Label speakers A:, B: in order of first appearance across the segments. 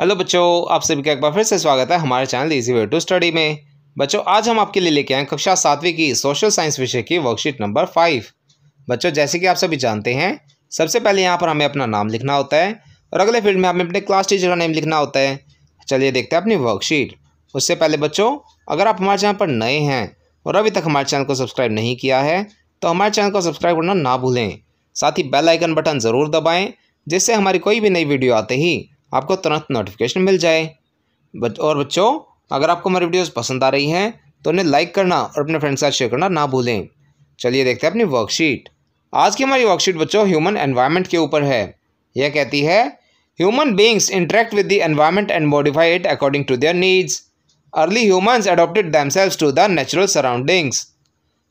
A: hello बच्चों आप सभी का एक बार फिर से स्वागत है हमारे channel easy way to study में बच्चों आज हम आपके लिए लेके आए कक्षा सातवीं की सोशल साइंस विषय की वर्कशीट नंबर फाइव बच्चों जैसे कि आप सभी जानते हैं सबसे पहले यहाँ पर हमें अपना नाम लिखना होता है और अगले फील्ड में हमें अपने क्लास टीचर का नेम लिखना होता है चलिए देखते हैं अपनी वर्कशीट उससे पहले बच्चों अगर आप हमारे चैनल पर नए हैं और अभी तक हमारे चैनल को सब्सक्राइब नहीं किया है तो हमारे चैनल को सब्सक्राइब करना ना भूलें साथ ही बेल आइकन बटन ज़रूर दबाएँ जिससे हमारी कोई भी नई वीडियो आते ही आपको तुरंत नोटिफिकेशन मिल जाए और बच्चों अगर आपको हमारी वीडियोस पसंद आ रही हैं तो उन्हें लाइक करना और अपने फ्रेंड्स के साथ शेयर करना ना भूलें चलिए देखते हैं अपनी वर्कशीट आज की हमारी वर्कशीट बच्चों ह्यूमन एनवायरनमेंट के ऊपर है यह कहती है human beings interact with the environment and modify it according to their needs early humans adopted themselves to the natural surroundings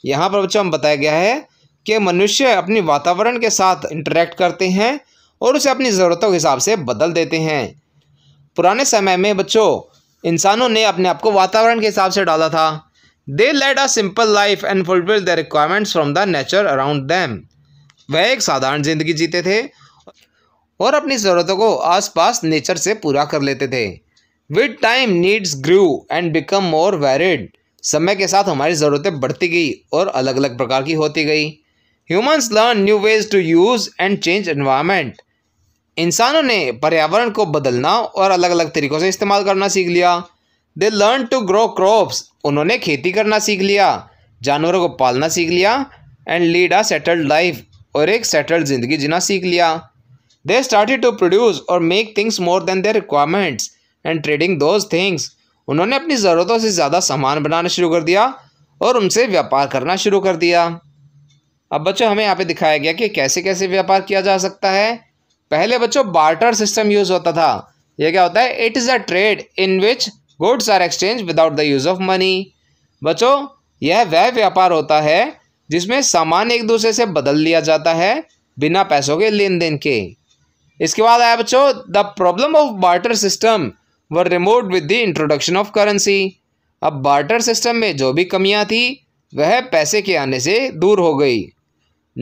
A: यहाँ पर बच्चों हम बताया गया है कि मनुष्य अपनी वातावरण के साथ इंटरेक्ट करते हैं और उसे अपनी ज़रूरतों के हिसाब से बदल देते हैं पुराने समय में बच्चों इंसानों ने अपने आप को वातावरण के हिसाब से डाला था they led a simple life and fulfil the requirements from the nature around them वह एक साधारण ज़िंदगी जीते थे और अपनी ज़रूरतों को आसपास नेचर से पूरा कर लेते थे with time needs grew and become more varied समय के साथ हमारी ज़रूरतें बढ़ती गई और अलग अलग प्रकार की होती गई humans learn new ways to use and change environment इंसानों ने पर्यावरण को बदलना और अलग अलग तरीक़ों से इस्तेमाल करना सीख लिया they learn to grow crops उन्होंने खेती करना सीख लिया जानवरों को पालना सीख लिया and lead a settled life और एक सेटल्ड ज़िंदगी जीना सीख लिया दे स्टार्टेड टू प्रोड्यूस और make things more than their requirements and trading those things उन्होंने अपनी ज़रूरतों से ज़्यादा सामान बनाना शुरू कर दिया और उनसे व्यापार करना शुरू कर दिया अब बच्चों हमें यहाँ पे दिखाया गया कि कैसे कैसे व्यापार किया जा सकता है पहले बच्चों बार्टर सिस्टम यूज़ होता था यह क्या होता है it is a trade in which goods are exchange without the use of money बच्चों यह वह व्यापार होता है जिसमें सामान एक दूसरे से बदल लिया जाता है बिना पैसों के लेन देन के इसके बाद आया बच्चों the problem of barter system were removed with the introduction of currency अब बार्टर सिस्टम में जो भी कमियां थी वह पैसे के आने से दूर हो गई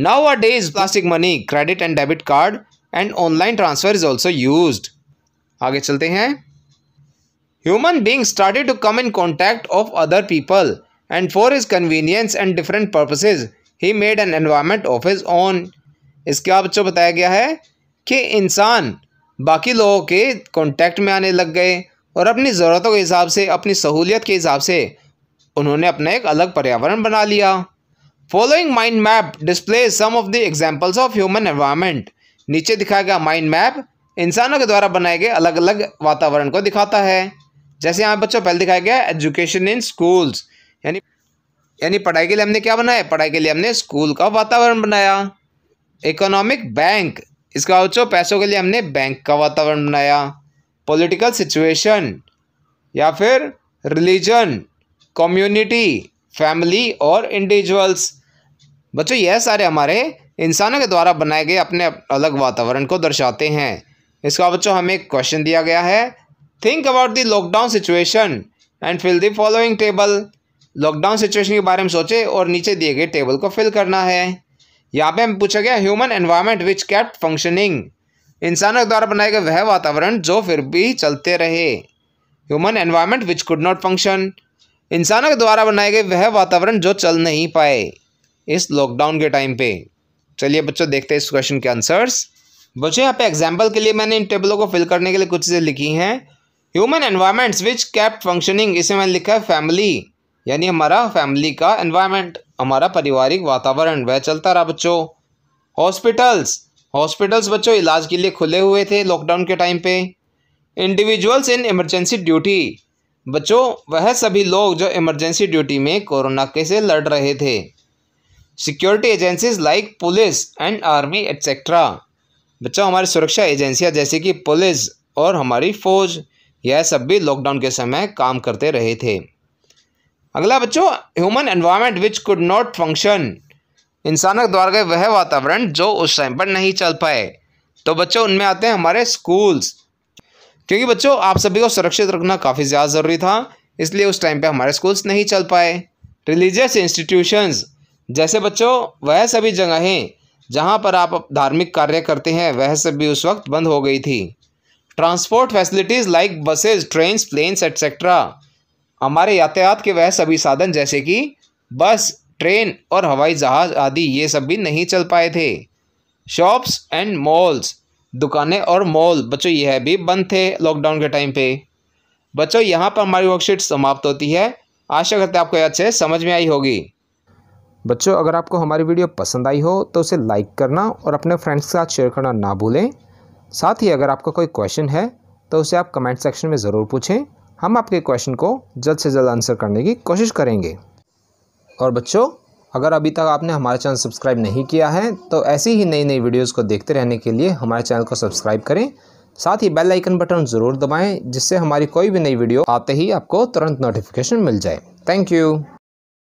A: nowadays plastic money credit and debit card and online transfer is also use आगे चलते हैं human being started to come in contact of other people and for his convenience and different purposes he made an environment of his own इसके आप जो बताया गया है कि इंसान बाकी लोगों के कॉन्टैक्ट में आने लग गए और अपनी ज़रूरतों के हिसाब से अपनी सहूलियत के हिसाब से उन्होंने अपना एक अलग पर्यावरण बना लिया following mind map display some of the examples of human environment नीचे दिखाया गया माइंड मैप इंसानों के द्वारा बनाए गए अलग अलग वातावरण को दिखाता है जैसे यहाँ बच्चों पहले दिखाया गया एजुकेशन इन स्कूल्स यानी यानी पढ़ाई के लिए हमने क्या बनाया पढ़ाई के लिए हमने स्कूल का वातावरण बनाया इकोनॉमिक बैंक इसका बच्चों पैसों के लिए हमने बैंक का वातावरण बनाया पोलिटिकल सिचुएशन या फिर रिलीजन कम्युनिटी फैमिली और इंडिविजुअल्स बच्चों यह सारे हमारे इंसानों के द्वारा बनाए गए अपने अलग वातावरण को दर्शाते हैं इसका बच्चों हमें एक क्वेश्चन दिया गया है think about the lockdown situation and fill the following table lockdown situation के बारे में सोचे और नीचे दिए गए टेबल को फिल करना है यहाँ पे हम पूछा गया human environment which kept functioning इंसानों के द्वारा बनाए गए वह वातावरण जो फिर भी चलते रहे human environment which could not function इंसानों के द्वारा बनाए गए वह वातावरण जो चल नहीं पाए इस लॉकडाउन के टाइम पे चलिए बच्चों देखते हैं इस क्वेश्चन के आंसर्स बच्चों यहाँ पे एग्जाम्पल के लिए मैंने इन टेबलों को फिल करने के लिए कुछ चीज़ें लिखी हैं human environments which kept functioning इसमें मैंने लिखा है फैमिली यानी हमारा फैमिली का एनवायरमेंट हमारा पारिवारिक वातावरण वह चलता रहा बच्चों हॉस्पिटल्स हॉस्पिटल्स बच्चों इलाज के लिए खुले हुए थे लॉकडाउन के टाइम पे इंडिविजुअल्स इन इमरजेंसी ड्यूटी बच्चों वह सभी लोग जो इमरजेंसी ड्यूटी में कोरोना के से लड़ रहे थे security agencies like police and army etcetera बच्चों हमारी सुरक्षा एजेंसियां जैसे कि पुलिस और हमारी फ़ौज यह सब भी लॉकडाउन के समय काम करते रहे थे अगला बच्चों human environment which could not function इंसानों द्वारा गए वह वातावरण जो उस टाइम पर नहीं चल पाए तो बच्चों उनमें आते हैं हमारे स्कूल्स क्योंकि बच्चों आप सभी को सुरक्षित रखना काफ़ी ज़्यादा ज़रूरी था इसलिए उस टाइम पर हमारे स्कूल्स नहीं चल पाए रिलीजियस इंस्टीट्यूशंस जैसे बच्चों वह सभी जगहें जहां पर आप धार्मिक कार्य करते हैं वह सब भी उस वक्त बंद हो गई थी transport facilities like buses trains planes etcetera हमारे यातायात के वह सभी साधन जैसे कि बस ट्रेन और हवाई जहाज़ आदि ये सब भी नहीं चल पाए थे शॉप्स एंड मॉल्स दुकानें और मॉल बच्चों यह भी बंद थे लॉकडाउन के टाइम पे बच्चों यहाँ पर हमारी वर्कशीट समाप्त होती है आशा करते हैं आपको अच्छे समझ में आई होगी बच्चों अगर आपको हमारी वीडियो पसंद आई हो तो उसे लाइक करना और अपने फ्रेंड्स के साथ शेयर करना ना भूलें साथ ही अगर आपका कोई क्वेश्चन है तो उसे आप कमेंट सेक्शन में ज़रूर पूछें हम आपके क्वेश्चन को जल्द से जल्द आंसर करने की कोशिश करेंगे और बच्चों अगर अभी तक आपने हमारा चैनल सब्सक्राइब नहीं किया है तो ऐसी ही नई नई वीडियोस को देखते रहने के लिए हमारे चैनल को सब्सक्राइब करें साथ ही बेल आइकन बटन ज़रूर दबाएं जिससे हमारी कोई भी नई वीडियो आते ही आपको तुरंत नोटिफिकेशन मिल जाए थैंक यू